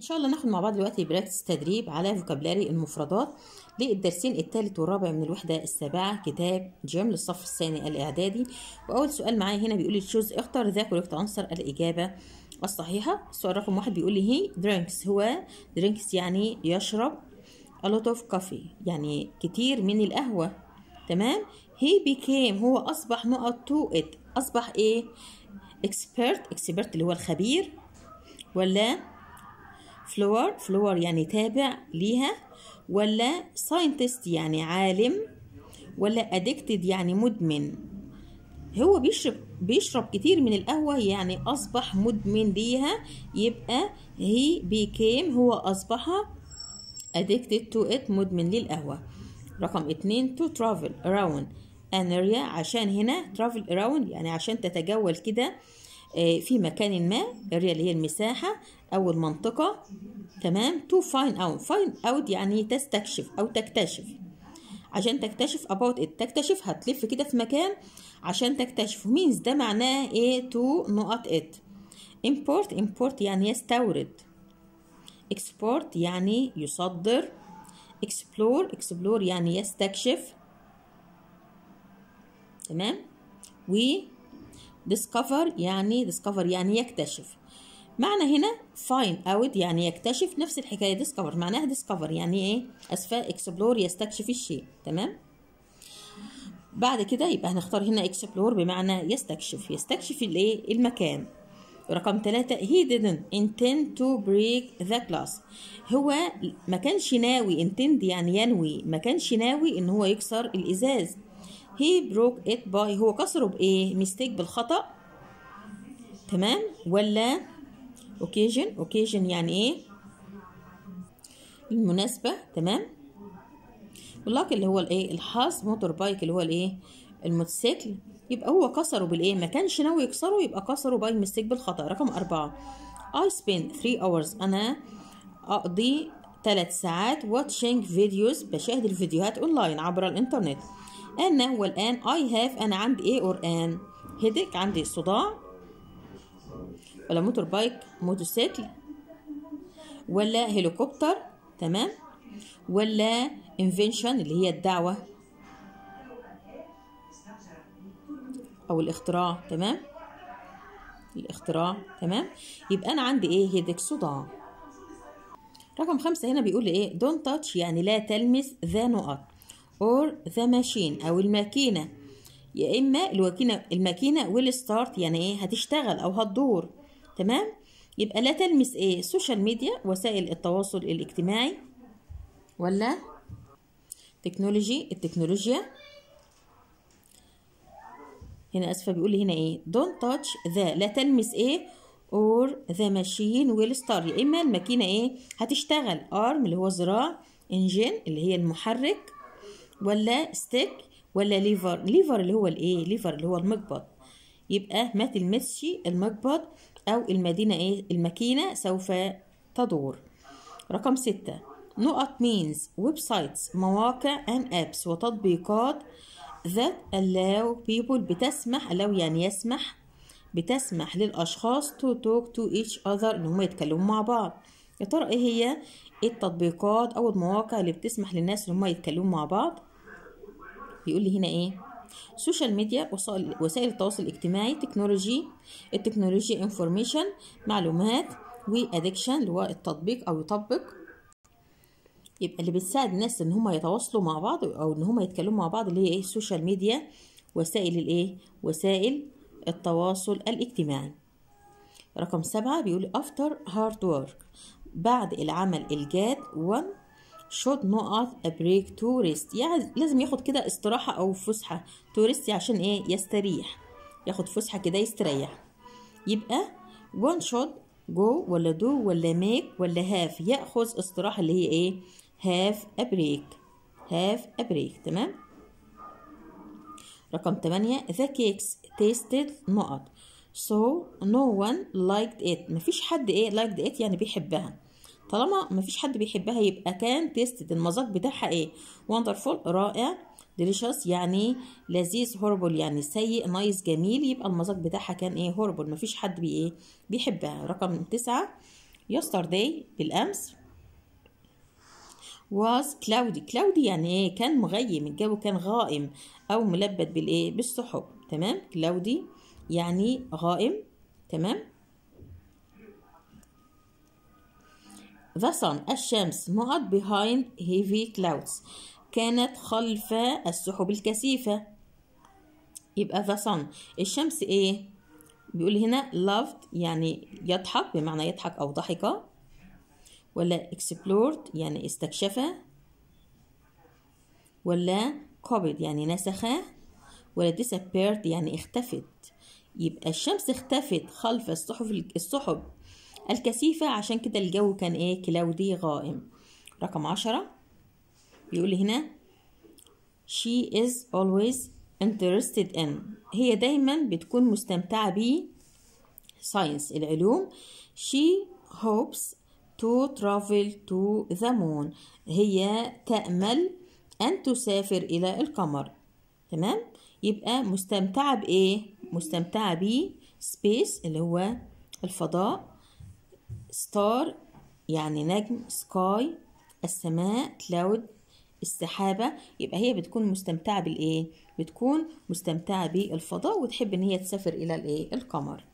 ان شاء الله ناخد مع بعض دلوقتي براكتس تدريب على فوكابلاري المفردات للدرسين الثالث والرابع من الوحده السابعه كتاب جيم للصف الثاني الاعدادي واول سؤال معايا هنا بيقول لي تشوز اختر ذا كوريكت انسر الاجابه الصحيحه السؤال رقم واحد بيقول لي هي درينكس هو درينكس يعني يشرب الوت اوف كوفي يعني كتير من القهوه تمام هي بيكام هو اصبح نقط تو ات اصبح ايه اكسبيرت اكسبيرت اللي هو الخبير ولا فلور فلور يعني تابع ليها ولا ساينتست يعني عالم ولا ادكتد يعني مدمن هو بيشرب بيشرب كتير من القهوة يعني أصبح مدمن ليها يبقى هي بيكيم هو أصبح addicted to it مدمن للقهوة رقم اتنين to travel around انريا عشان هنا travel around يعني عشان تتجول كده آه، في مكان ما الاريا اللي هي المساحه او المنطقه تمام تو فاين اوت فاين اوت يعني تستكشف او تكتشف عشان تكتشف about it تكتشف هتلف كده في مكان عشان تكتشف means ده معناه ايه to نقط it import import يعني يستورد export يعني يصدر explore explore يعني يستكشف تمام و discover يعني discover يعني يكتشف معنى هنا find out يعني يكتشف نفس الحكايه discover معناها discover يعني ايه اسفه explore يستكشف الشيء تمام بعد كده يبقى هنختار هنا explore بمعنى يستكشف يستكشف الايه المكان رقم ثلاثة he didn't intend to break the glass هو ما كانش ناوي intend يعني ينوي ما كانش ناوي ان هو يكسر الازاز he broke it by هو كسره بايه mistake بالخطأ تمام ولا occasion occasion يعني ايه المناسبة تمام واللاك اللي هو الايه الحظ موتور بايك اللي هو الايه الموتوسيكل يبقى هو كسره بالايه ما كانش ناوي يكسره يبقى كسره باي ميستيك بالخطا رقم أربعة I spend 3 hours أنا أقضي 3 ساعات watching videos بشاهد الفيديوهات اونلاين عبر الانترنت أنا والآن I have أنا عندي إيه اور آن هيدك عندي صداع ولا موتور بايك موتوسيكل ولا هليكوبتر تمام ولا invention اللي هي الدعوة او الاختراع تمام الاختراع تمام يبقى انا عندي ايه صداع رقم خمسة هنا بيقول لي ايه don't touch يعني لا تلمس ذا نقط or ذا ماشين او الماكينة يا اما الوكينة الماكينة will start يعني ايه هتشتغل او هتدور تمام يبقى لا تلمس ايه السوشيال ميديا وسائل التواصل الاجتماعي ولا تكنولوجي التكنولوجيا هنا اسفه بيقول لي هنا ايه don't touch the لا تلمس ايه اور ذا ماشين ويل ستار يا اما الماكينه ايه هتشتغل ارم اللي هو ذراع انجن اللي هي المحرك ولا ستيك ولا ليفر ليفر اللي هو الايه ليفر اللي هو المقبض يبقى ما تلمسش المقبض او المدينه ايه الماكينه سوف تدور رقم ستة نقط مينز ويب سايتس مواقع ان ابس وتطبيقات that allow people بتسمح allow يعني يسمح بتسمح للأشخاص to talk to each other إن هم يتكلموا مع بعض يا ترى إيه هي التطبيقات أو المواقع اللي بتسمح للناس إن هم يتكلموا مع بعض بيقول لي هنا إيه سوشيال ميديا وسائل, وسائل التواصل الاجتماعي تكنولوجي التكنولوجيا انفورميشن معلومات وادكشن اللي هو التطبيق او يطبق يبقى اللي بتساعد الناس ان هم يتواصلوا مع بعض او ان هم يتكلموا مع بعض اللي هي ايه السوشيال ميديا وسائل الايه وسائل التواصل الاجتماعي رقم سبعة بيقول after hard work بعد العمل الجاد one should not a break tourist يعني لازم ياخد كده استراحة أو فسحة to rest عشان إيه يستريح ياخد فسحة كده يستريح يبقى one should go ولا do ولا make ولا have ياخذ استراحة اللي هي إيه هاف a break have a break تمام رقم 8 the cakes tasted نقط so no one liked it مفيش حد ايه liked it يعني بيحبها طالما مفيش حد بيحبها يبقى كان tasted المذاق بتاعها ايه wonderful رائع delicious يعني لذيذ horrible يعني سيء نايس جميل يبقى المذاق بتاعها كان ايه horrible مفيش حد بي ايه بيحبها رقم 9 yesterday بالامس was cloudy cloudy يعني ايه كان مغيم الجو كان غائم او ملبد بالايه بالسحب تمام cloudy يعني غائم تمام the sun الشمس not behind heavy clouds كانت خلف السحب الكثيفة يبقى the sun الشمس ايه بيقول هنا loved يعني يضحك بمعنى يضحك او ضحكه ولا explored يعني استكشف ولا copied يعني نسخه ولا disappeared يعني اختفت يبقى الشمس اختفت خلف السحب الصحب الكثيفة عشان كده الجو كان ايه كلاودي غائم رقم عشرة بيقول هنا she is always interested in هي دايما بتكون مستمتعة ب science العلوم she hopes to travel to the moon هي تأمل أن تسافر إلى القمر تمام يبقى مستمتعة بإيه مستمتعة بـ space اللي هو الفضاء star يعني نجم sky السماء cloud السحابة يبقى هي بتكون مستمتعة بالإيه بتكون مستمتعة بالفضاء وتحب إن هي تسافر إلى الإيه القمر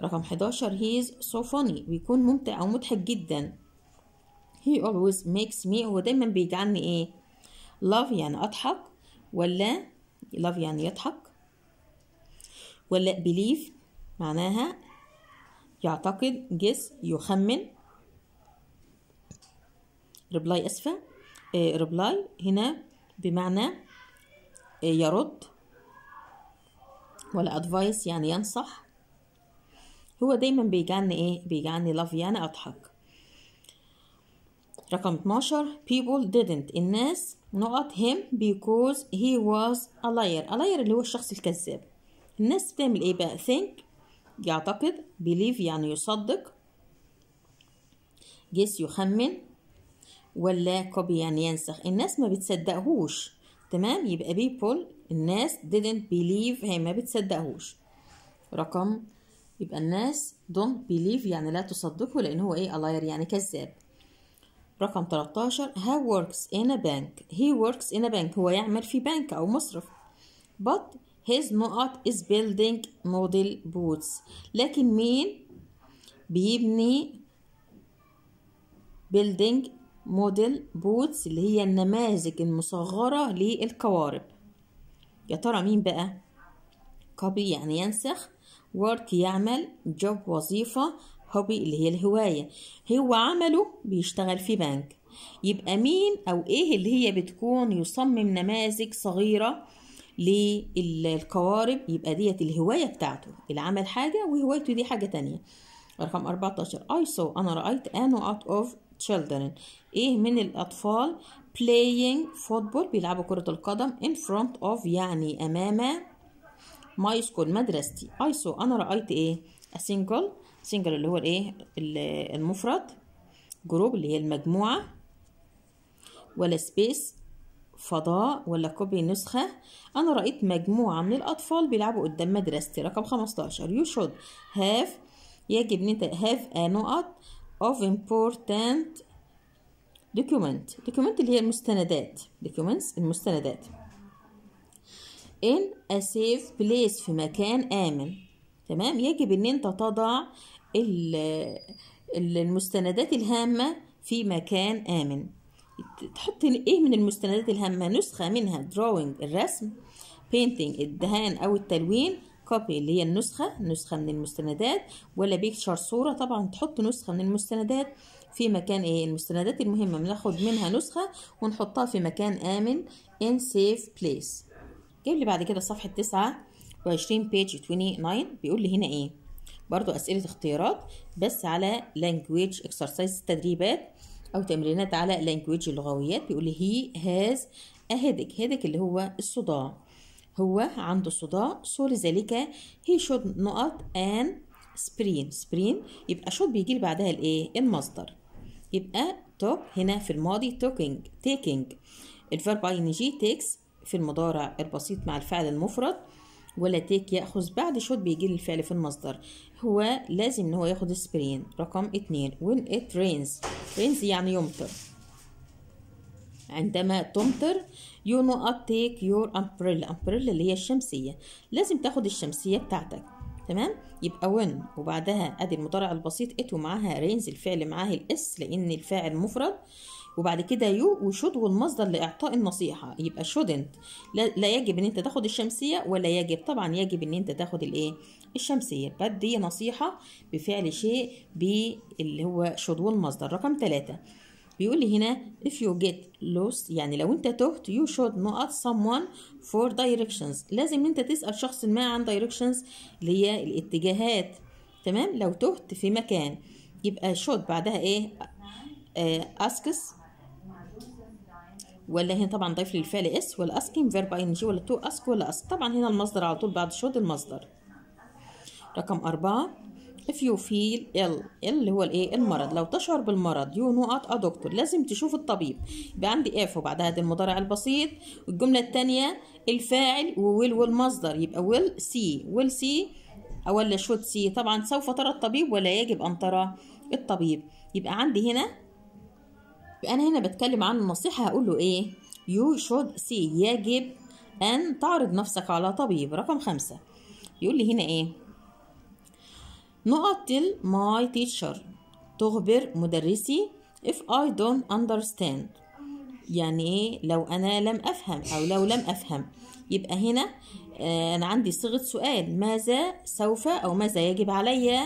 رقم 11 هيز سو فاني بيكون ممتع او مضحك جدا هي always makes me هو دايما بيجعلني ايه love يعني اضحك ولا love يعني يضحك ولا believe معناها يعتقد جس يخمن ريبلاي اسفة آه ريبلاي هنا بمعنى آه يرد ولا advice يعني ينصح هو دايما بيجعلني ايه بيجعلني لاف يعني اضحك رقم 12 people didn't الناس نقط him because he was a liar a liar اللي هو الشخص الكذاب الناس بتعمل ايه بقى think يعتقد believe يعني يصدق guess يخمن ولا copy يعني ينسخ الناس ما بتصدقهوش تمام يبقى people الناس didn't believe هي ما بتصدقهوش رقم يبقى الناس don't believe يعني لا تصدقه لأن هو إيه liar يعني كذاب رقم 13 he works in a bank he works in a bank هو يعمل في بنك أو مصرف but his not is building model boots لكن مين بيبني building model boots اللي هي النماذج المصغرة للقوارب يا ترى مين بقى copy يعني ينسخ work يعمل job وظيفة hobby اللي هي الهواية هو عمله بيشتغل في بنك يبقى مين أو إيه اللي هي بتكون يصمم نماذج صغيرة للقوارب يبقى ديت الهواية بتاعته العمل حاجة وهوايته دي حاجة تانية رقم 14 I saw أنا رأيت an out of children إيه من الأطفال playing football بيلعبوا كرة القدم in front of يعني أمام ماي سكول مدرستي اي سو انا رايت ايه سينجل سينجل اللي هو الايه المفرد جروب اللي هي المجموعه ولا سبيس فضاء ولا كوبي نسخة أنا رأيت مجموعة من الأطفال بيلعبوا قدام مدرستي رقم 15 you should have يجب أن أنت have a نقط of important document document اللي هي المستندات documents المستندات in a safe place في مكان آمن تمام يجب ان انت تضع المستندات الهامة في مكان آمن تحط ايه من المستندات الهامة نسخة منها drawing الرسم painting الدهان او التلوين كوبي اللي هي النسخة نسخة من المستندات ولا picture صورة طبعا تحط نسخة من المستندات في مكان ايه المستندات المهمة بناخد منها نسخة ونحطها في مكان آمن in safe place جايب لي بعد كده صفحه 29 بيج 29 بيقول لي هنا ايه برضو اسئله اختيارات بس على لانجويج اكسرسايز تدريبات او تمرينات على لانجويج اللغويات بيقول لي هي هاز اهدك هيدك اللي هو الصداع هو عنده صداع سوري ذلك هي شود نقط ان سبرين سبرين يبقى شود بيجي لي بعدها الايه المصدر يبقى توك هنا في الماضي توكينج تيكينج الفيرب اي ان جي تيكس في المضارع البسيط مع الفعل المفرد ولا تيك يأخذ بعد شوت بيجي للفعل في المصدر هو لازم ان هو ياخد سبرين رقم اتنين when it rains rains يعني يمطر عندما تمطر you نو not take your umbrella umbrella اللي هي الشمسية لازم تاخد الشمسية بتاعتك تمام يبقى when وبعدها ادي المضارع البسيط اتو معاها رينز الفعل معاه الاس لان الفاعل مفرد وبعد كده يو وشود والمصدر لاعطاء النصيحه يبقى شودنت لا يجب ان انت تاخد الشمسيه ولا يجب طبعا يجب ان انت تاخد الايه الشمسيه دي نصيحه بفعل شيء باللي هو شود والمصدر رقم ثلاثة بيقول لي هنا if you get lost يعني لو انت تهت you should not someone for directions لازم انت تسأل شخص ما عن directions اللي هي الاتجاهات تمام لو تهت في مكان يبقى should بعدها ايه آه، asks ولا هنا طبعا ضيف للفعل اس ولا اسكيم فيرب اي ان جي ولا تو اسك ولا اسك طبعا هنا المصدر على طول بعد شود المصدر رقم أربعة if you feel ill ill اللي هو الايه المرض لو تشعر بالمرض you know at a doctor لازم تشوف الطبيب يبقى عندي اف وبعدها ده المضارع البسيط والجملة الثانية الفاعل وويل والمصدر يبقى will سي will سي ولا شود سي طبعا سوف ترى الطبيب ولا يجب أن ترى الطبيب يبقى عندي هنا انا هنا بتكلم عن النصيحه هقول له ايه يو شود سي يجب ان تعرض نفسك على طبيب رقم خمسة يقول لي هنا ايه نقط تل ماي تيتشر تخبر مدرسي if I don't understand يعني ايه لو انا لم افهم او لو لم افهم يبقى هنا آه، انا عندي صيغه سؤال ماذا سوف او ماذا يجب علي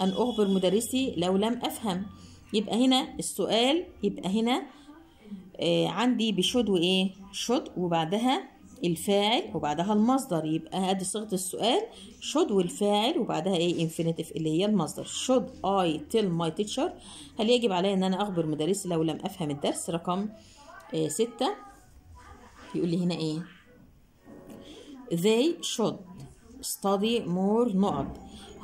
ان اخبر مدرسي لو لم افهم يبقى هنا السؤال يبقى هنا آه عندي بشد وايه شد وبعدها الفاعل وبعدها المصدر يبقى ادي صيغه السؤال شد والفاعل وبعدها ايه انفينيتيف اللي هي المصدر شد اي تيل ماي تيتشر هل يجب عليا ان انا اخبر مدرسي لو لم افهم الدرس رقم آه ستة يقول لي هنا ايه they should study more نقط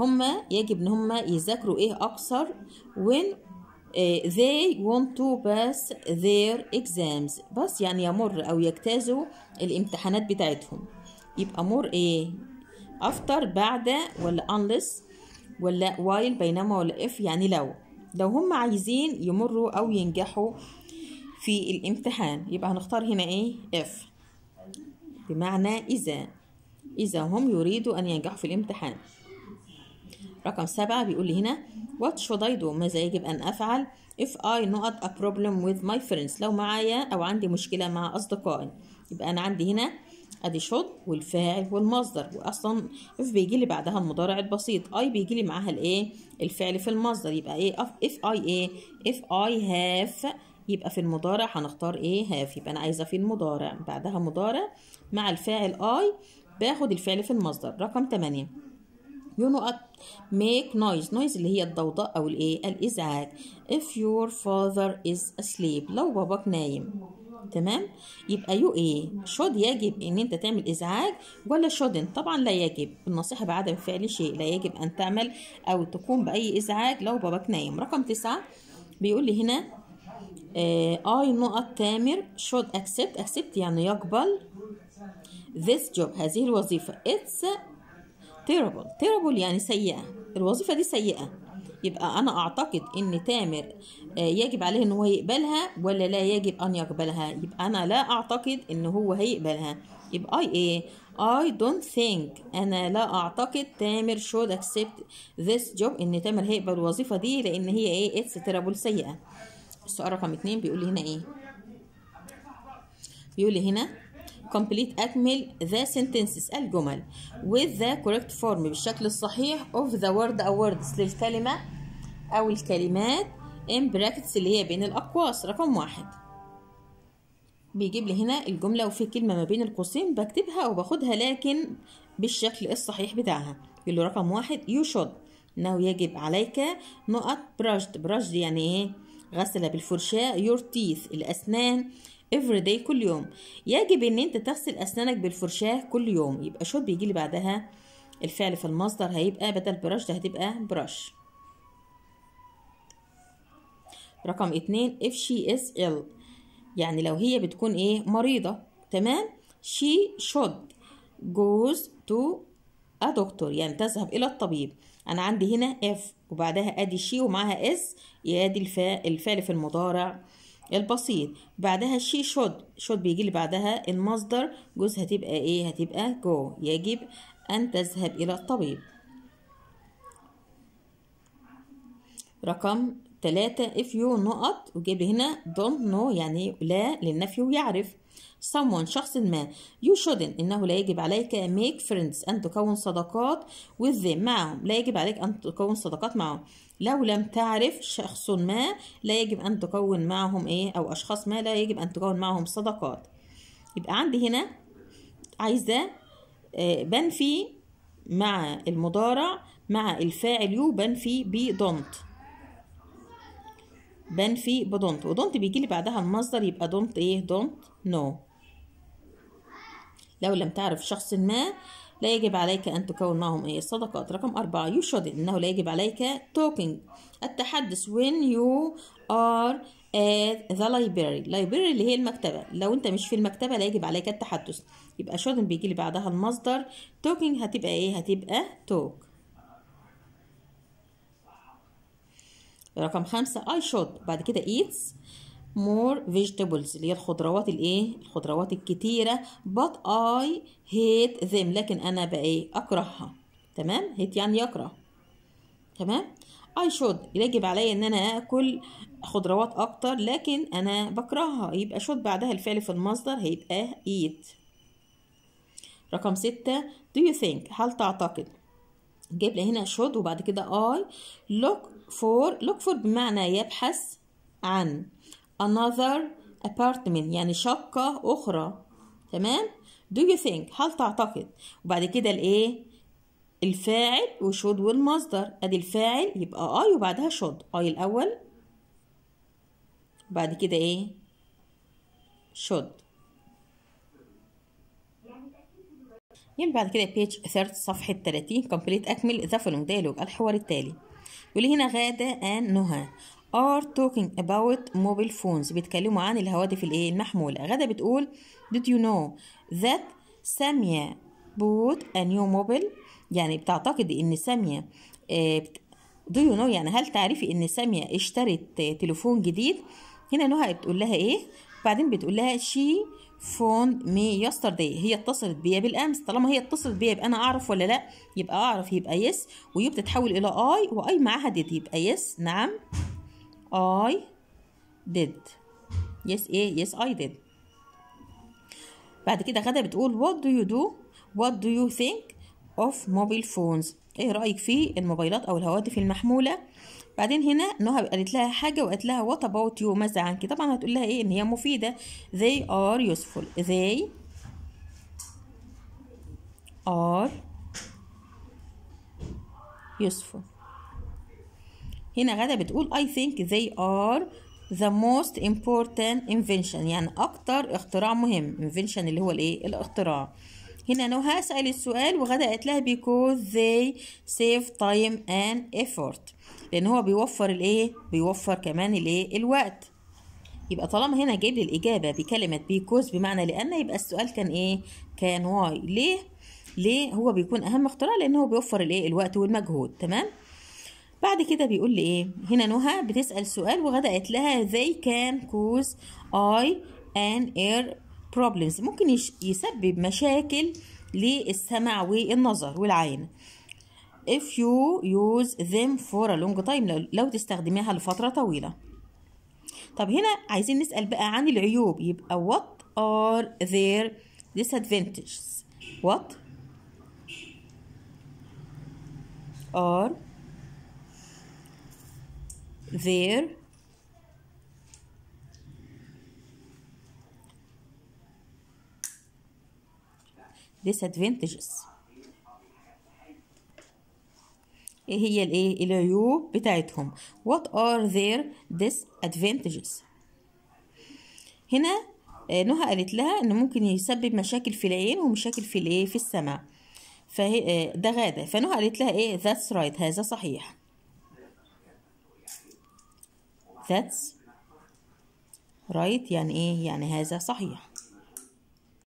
هما يجب ان هما يذاكروا ايه اكثر when إيه، they want to pass their exams بس يعني يمر أو يجتازوا الامتحانات بتاعتهم يبقى مر إيه after بعد ولا unless ولا while بينما ولا if يعني لو لو هم عايزين يمروا أو ينجحوا في الامتحان يبقى هنختار هنا إيه if بمعنى إذا إذا هم يريدوا أن ينجحوا في الامتحان رقم سبعة بيقول لي هنا what should I do ماذا يجب أن أفعل if I not a problem with my friends لو معايا أو عندي مشكلة مع أصدقائي يبقى أنا عندي هنا ادي شوط والفاعل والمصدر واصلا اف بيجي لي بعدها المضارع البسيط I بيجي لي معاها الايه الفعل في المصدر يبقى ايه اف I ايه اف I have يبقى في المضارع هنختار ايه هاف يبقى انا عايزه في المضارع بعدها مضارع مع الفاعل اي باخد الفعل في المصدر رقم 8 you know what make noise noise اللي هي الضوضاء او الايه الازعاج if your father is asleep لو باباك نايم تمام يبقى يو ايه شود يجب ان انت تعمل ازعاج ولا شودنت طبعا لا يجب النصيحه بعدم فعل شيء لا يجب ان تعمل او تقوم باي ازعاج لو باباك نايم رقم تسعة بيقول لي هنا اي نقط تامر شود اكسبت اكسبت يعني يقبل this job هذه الوظيفه it's terrible terrible يعني سيئة الوظيفة دي سيئة يبقى أنا أعتقد إن تامر آه، يجب عليه إن هو يقبلها ولا لا يجب أن يقبلها يبقى أنا لا أعتقد إن هو هيقبلها يبقى أي إيه I don't think أنا لا أعتقد تامر should accept this job إن تامر هيقبل الوظيفة دي لأن هي إيه it's terrible سيئة السؤال رقم اتنين بيقول لي هنا إيه بيقول لي هنا complete أكمل the sentences الجمل with the correct form بالشكل الصحيح of the word أو words للكلمة أو الكلمات in brackets اللي هي بين الأقواس رقم واحد بيجيب لي هنا الجملة وفي كلمة ما بين القوسين بكتبها وباخدها لكن بالشكل الصحيح بتاعها يقول رقم واحد you should إنه يجب عليك نقط برشد برشد يعني ايه غسل بالفرشاة your teeth الأسنان every day كل يوم يجب ان انت تغسل اسنانك بالفرشاه كل يوم يبقى شوب بيجي لي بعدها الفعل في المصدر هيبقى بدل برش ده هتبقى برش رقم اتنين if she is ill يعني لو هي بتكون ايه مريضة تمام she should goes to a doctor يعني تذهب الى الطبيب انا عندي هنا if وبعدها ادي she ومعاها is يا ادي الفعل في المضارع البسيط بعدها شي شود شود بيجي لي بعدها المصدر جوز هتبقى ايه هتبقى جو يجب ان تذهب الى الطبيب رقم ثلاثة if you نقط وجيب هنا don't know يعني لا للنفي ويعرف someone شخص ما you shouldn't إنه لا يجب عليك make friends أن تكون صداقات with them معهم لا يجب عليك أن تكون صداقات معهم لو لم تعرف شخص ما لا يجب أن تكون معهم إيه أو أشخاص ما لا يجب أن تكون معهم صداقات يبقى عندي هنا عايزة آه، بنفي مع المضارع مع الفاعل يو بنفي بدونت بنفي بدونت ودونت بيجي لي بعدها المصدر يبقى دونت ايه دونت نو لو لم تعرف شخص ما لا يجب عليك أن تكون معهم أي صداقات رقم أربعة you shouldn't إنه لا يجب عليك talking التحدث when you are at the library library اللي هي المكتبة لو أنت مش في المكتبة لا يجب عليك التحدث يبقى shouldn't بيجي بعدها المصدر talking هتبقى إيه هتبقى talk رقم خمسة I should بعد كده eats more vegetables اللي هي الخضروات الايه الخضروات الكتيره but I hate them لكن انا بقى ايه اكرهها تمام هيت يعني يكره تمام I should يجب عليا ان انا اكل خضروات اكتر لكن انا بكرهها يبقى should بعدها الفعل في المصدر هيبقى eat رقم ستة do you think هل تعتقد جايب لي هنا should وبعد كده I look for look for بمعنى يبحث عن another apartment يعني شقة أخرى تمام do you think هل تعتقد وبعد كده الايه الفاعل وشود والمصدر ادي الفاعل يبقى اي وبعدها شود اي الاول بعد كده ايه شود يعني بعد كده بيج 30 صفحة 30 كومبليت أكمل ذا فولونج ديالوج الحوار التالي يقول هنا غادة أن نهى are talking about mobile phones بيتكلموا عن الهواتف الايه المحموله غدا بتقول did you know that سامية bought a new mobile يعني بتعتقد ان سامية آه، do you know يعني هل تعرفي ان سامية اشترت آه، تليفون جديد هنا نهى بتقول لها ايه بعدين بتقول لها she phoned me yesterday هي اتصلت بيا بالامس طالما هي اتصلت بيا يبقى انا اعرف ولا لا يبقى اعرف يبقى يس ويو بتتحول الى اي واي معاها ديد يبقى يس نعم I did yes ايه yes I did بعد كده غدا بتقول what do you do what do you think of mobile phones ايه رايك في الموبايلات او الهواتف المحموله بعدين هنا نهى قالت لها حاجه وقالت لها what about you ماذا عنك طبعا هتقول لها ايه ان هي مفيده they are useful they are useful هنا غدا بتقول I think they are the most important invention يعني أكتر اختراع مهم invention اللي هو الإيه الاختراع هنا نهى سأل السؤال وغدا قالت لها because they save time and effort لأن هو بيوفر الإيه بيوفر كمان الإيه الوقت يبقى طالما هنا جايب لي الإجابة بكلمة because بمعنى لأن يبقى السؤال كان إيه كان why ليه ليه هو بيكون أهم اختراع لأن هو بيوفر الإيه الوقت والمجهود تمام بعد كده بيقول لي ايه هنا نهى بتسال سؤال وغدا قالت لها they can cause eye and ear problems ممكن يسبب مشاكل للسمع والنظر والعين if you use them for a long time لو تستخدميها لفتره طويله طب هنا عايزين نسال بقى عن العيوب يبقى what are their disadvantages what are there disadvantages ايه هي الايه العيوب بتاعتهم what are their disadvantages هنا آه، نهى قالت لها ان ممكن يسبب مشاكل في العين ومشاكل في الايه في السمع فهي آه، ده غاده فنهى قالت لها ايه that's right هذا صحيح That's right يعني ايه يعني هذا صحيح